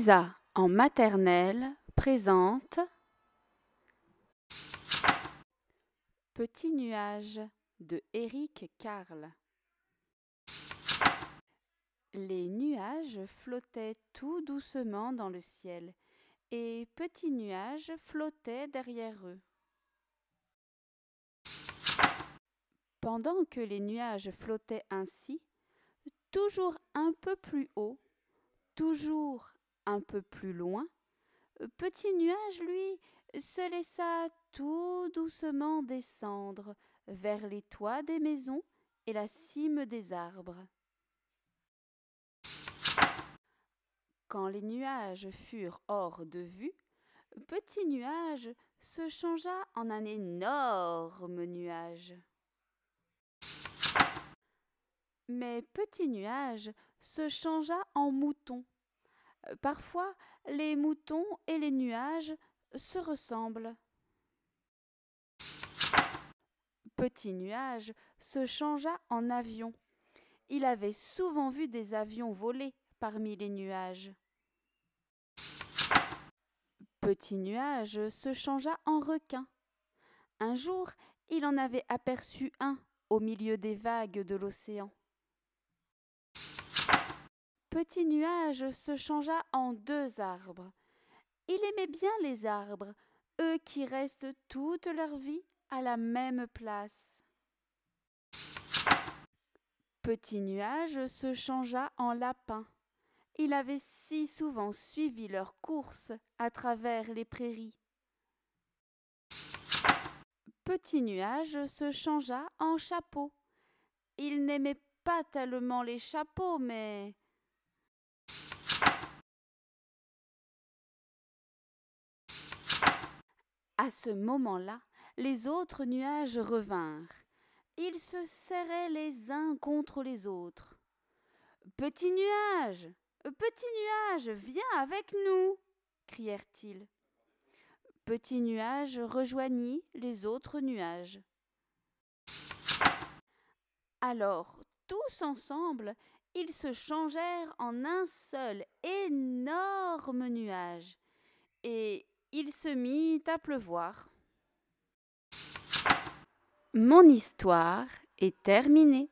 Lisa en maternelle présente Petit nuage de Eric Karl. Les nuages flottaient tout doucement dans le ciel et petits nuages flottaient derrière eux. Pendant que les nuages flottaient ainsi, toujours un peu plus haut, toujours un peu plus loin, euh, Petit Nuage, lui, se laissa tout doucement descendre vers les toits des maisons et la cime des arbres. Quand les nuages furent hors de vue, Petit Nuage se changea en un énorme nuage. Mais Petit Nuage se changea en mouton euh, parfois les moutons et les nuages se ressemblent. Petit nuage se changea en avion. Il avait souvent vu des avions voler parmi les nuages. Petit nuage se changea en requin. Un jour, il en avait aperçu un au milieu des vagues de l'océan petit nuage se changea en deux arbres. Il aimait bien les arbres, eux qui restent toute leur vie à la même place. Petit nuage se changea en lapin. Il avait si souvent suivi leur course à travers les prairies. Petit nuage se changea en chapeau. Il n'aimait pas tellement les chapeaux, mais À ce moment-là, les autres nuages revinrent. Ils se serraient les uns contre les autres. Petit nuage Petit nuage, viens avec nous crièrent-ils. Petit nuage rejoignit les autres nuages. Alors, tous ensemble, ils se changèrent en un seul énorme nuage. Et il se mit à pleuvoir. Mon histoire est terminée.